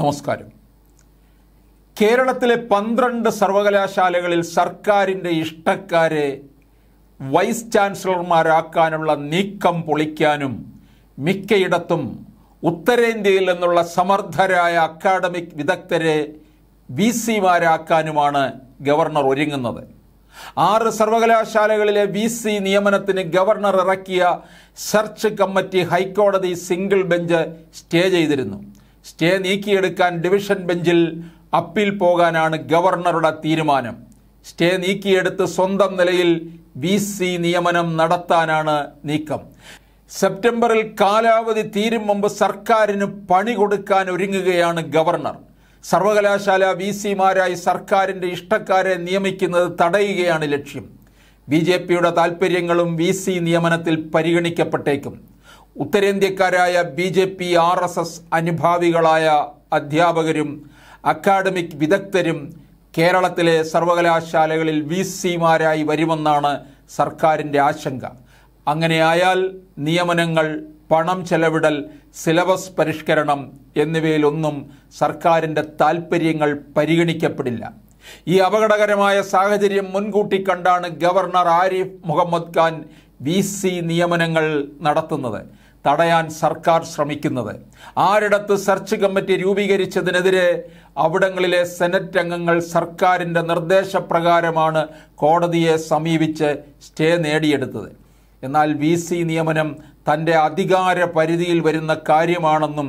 നമസ്കാരം കേരളത്തിലെ പന്ത്രണ്ട് സർവകലാശാലകളിൽ സർക്കാരിൻ്റെ ഇഷ്ടക്കാരെ വൈസ് ചാൻസലർമാരാക്കാനുള്ള നീക്കം പൊളിക്കാനും മിക്കയിടത്തും ഉത്തരേന്ത്യയിൽ നിന്നുള്ള സമർത്ഥരായ അക്കാഡമിക് വിദഗ്ധരെ വി സിമാരാക്കാനുമാണ് ഗവർണർ ഒരുങ്ങുന്നത് ആറ് സർവകലാശാലകളിലെ വി സി നിയമനത്തിന് ഗവർണർ ഇറക്കിയ സെർച്ച് കമ്മിറ്റി ഹൈക്കോടതി സിംഗിൾ ബെഞ്ച് സ്റ്റേ ചെയ്തിരുന്നു സ്റ്റേ നീക്കിയെടുക്കാൻ ഡിവിഷൻ ബെഞ്ചിൽ അപ്പീൽ പോകാനാണ് ഗവർണറുടെ തീരുമാനം സ്റ്റേ നീക്കിയെടുത്ത് സ്വന്തം നിലയിൽ വി സി നിയമനം നടത്താനാണ് നീക്കം സെപ്റ്റംബറിൽ കാലാവധി തീരും മുമ്പ് സർക്കാരിന് പണി കൊടുക്കാൻ ഒരുങ്ങുകയാണ് ഗവർണർ സർവകലാശാല വി സിമാരായി സർക്കാരിൻ്റെ ഇഷ്ടക്കാരെ നിയമിക്കുന്നത് തടയുകയാണ് ലക്ഷ്യം ബി ജെ പിയുടെ താൽപ്പര്യങ്ങളും വി സി നിയമനത്തിൽ പരിഗണിക്കപ്പെട്ടേക്കും ഉത്തരേന്ത്യക്കാരായ B J P R S S അനുഭാവികളായ അധ്യാപകരും അക്കാഡമിക് വിദഗ്ധരും കേരളത്തിലെ സർവകലാശാലകളിൽ വി സിമാരായി വരുമെന്നാണ് സർക്കാരിൻ്റെ ആശങ്ക അങ്ങനെയായാൽ നിയമനങ്ങൾ പണം ചെലവിടൽ സിലബസ് പരിഷ്കരണം എന്നിവയിലൊന്നും സർക്കാരിൻ്റെ താൽപ്പര്യങ്ങൾ പരിഗണിക്കപ്പെടില്ല ഈ അപകടകരമായ സാഹചര്യം മുൻകൂട്ടി കണ്ടാണ് governor Arif Mohammad Khan V C നിയമനങ്ങൾ നടത്തുന്നത് തടയാൻ സർക്കാർ ശ്രമിക്കുന്നത് ആരിടത്ത് സെർച്ച് കമ്മിറ്റി രൂപീകരിച്ചതിനെതിരെ അവിടങ്ങളിലെ സെനറ്റ് അംഗങ്ങൾ സർക്കാരിൻ്റെ നിർദ്ദേശപ്രകാരമാണ് കോടതിയെ സമീപിച്ച് സ്റ്റേ നേടിയെടുത്തത് എന്നാൽ വി സി നിയമനം തൻ്റെ അധികാര പരിധിയിൽ വരുന്ന കാര്യമാണെന്നും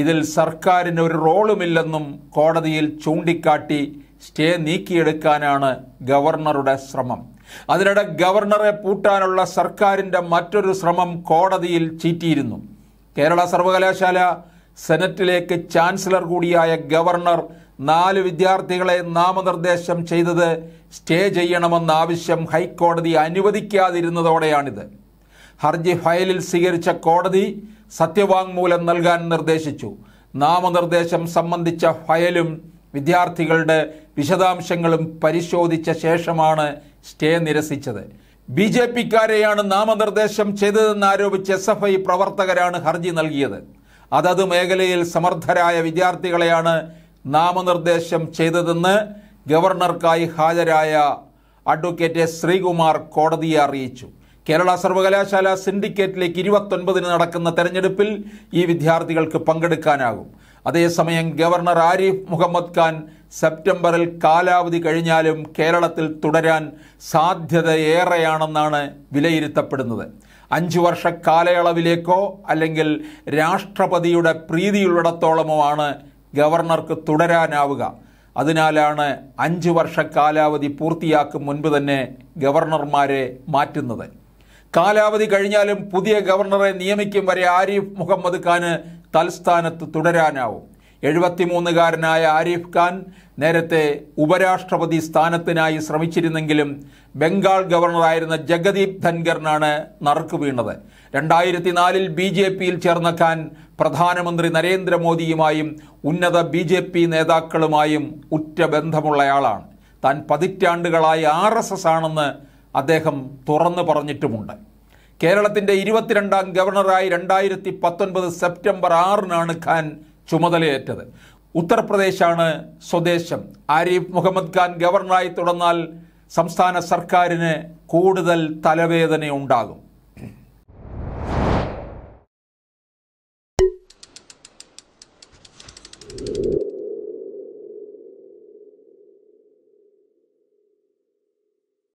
ഇതിൽ സർക്കാരിന് ഒരു റോളുമില്ലെന്നും കോടതിയിൽ ചൂണ്ടിക്കാട്ടി സ്റ്റേ നീക്കിയെടുക്കാനാണ് ഗവർണറുടെ ശ്രമം അതിനിടെ ഗവർണറെ പൂട്ടാനുള്ള സർക്കാരിൻ്റെ മറ്റൊരു ശ്രമം കോടതിയിൽ ചീറ്റിയിരുന്നു കേരള സർവകലാശാല സെനറ്റിലേക്ക് ചാൻസലർ കൂടിയായ ഗവർണർ നാല് വിദ്യാർത്ഥികളെ നാമനിർദ്ദേശം ചെയ്തത് സ്റ്റേ ചെയ്യണമെന്ന ആവശ്യം ഹൈക്കോടതി അനുവദിക്കാതിരുന്നതോടെയാണിത് ഹർജി ഫയലിൽ സ്വീകരിച്ച കോടതി സത്യവാങ്മൂലം നൽകാൻ നിർദ്ദേശിച്ചു നാമനിർദ്ദേശം സംബന്ധിച്ച ഫയലും വിദ്യാർത്ഥികളുടെ വിശദാംശങ്ങളും പരിശോധിച്ച ശേഷമാണ് സ്റ്റേ നിരസിച്ചത് ബി ജെ പിക്കാരെയാണ് നാമനിർദ്ദേശം ചെയ്തതെന്നാരോപിച്ച് എസ് എഫ് ഐ പ്രവർത്തകരാണ് ഹർജി നൽകിയത് അതത് മേഖലയിൽ സമർത്ഥരായ വിദ്യാർത്ഥികളെയാണ് നാമനിർദ്ദേശം ചെയ്തതെന്ന് ഗവർണർക്കായി ഹാജരായ അഡ്വക്കേറ്റ് ശ്രീകുമാർ കോടതിയെ അറിയിച്ചു കേരള സർവകലാശാല സിൻഡിക്കേറ്റിലേക്ക് ഇരുപത്തൊൻപതിന് നടക്കുന്ന തെരഞ്ഞെടുപ്പിൽ ഈ വിദ്യാർത്ഥികൾക്ക് പങ്കെടുക്കാനാകും അതേസമയം ഗവർണർ ആരിഫ് മുഹമ്മദ് ഖാൻ സെപ്റ്റംബറിൽ കാലാവധി കഴിഞ്ഞാലും കേരളത്തിൽ തുടരാൻ സാധ്യത ഏറെയാണെന്നാണ് വിലയിരുത്തപ്പെടുന്നത് അഞ്ചു വർഷ കാലയളവിലേക്കോ അല്ലെങ്കിൽ രാഷ്ട്രപതിയുടെ പ്രീതിയുള്ളിടത്തോളമോ ആണ് ഗവർണർക്ക് തുടരാനാവുക അതിനാലാണ് അഞ്ചു വർഷ കാലാവധി പൂർത്തിയാക്കും മുൻപ് തന്നെ ഗവർണർമാരെ മാറ്റുന്നത് കാലാവധി കഴിഞ്ഞാലും പുതിയ ഗവർണറെ നിയമിക്കും വരെ ആരിഫ് മുഹമ്മദ് ഖാന് തൽസ്ഥാനത്ത് തുടരാനാവും എഴുപത്തിമൂന്നുകാരനായ ആരിഫ് ഖാൻ നേരത്തെ ഉപരാഷ്ട്രപതി സ്ഥാനത്തിനായി ശ്രമിച്ചിരുന്നെങ്കിലും ബംഗാൾ ഗവർണറായിരുന്ന ജഗദീപ് ധൻഖറിനാണ് നറുക്ക് വീണത് രണ്ടായിരത്തി നാലിൽ ബി ജെ പിയിൽ ചേർന്ന ഖാൻ പ്രധാനമന്ത്രി നരേന്ദ്രമോദിയുമായും ഉന്നത ബി ജെ പി നേതാക്കളുമായും ഉറ്റ ബന്ധമുള്ളയാളാണ് താൻ പതിറ്റാണ്ടുകളായി ആർ എസ് എസ് ആണെന്ന് അദ്ദേഹം തുറന്നു പറഞ്ഞിട്ടുമുണ്ട് കേരളത്തിൻ്റെ ഇരുപത്തിരണ്ടാം ഗവർണറായി രണ്ടായിരത്തി പത്തൊൻപത് സെപ്റ്റംബർ ആറിനാണ് ഖാൻ ചുമതലയേറ്റത് ഉത്തർപ്രദേശാണ് സ്വദേശം ആരിഫ് മുഹമ്മദ് ഖാൻ ഗവർണറായി തുടർന്നാൽ സംസ്ഥാന സർക്കാരിന് കൂടുതൽ തലവേദനയുണ്ടാകും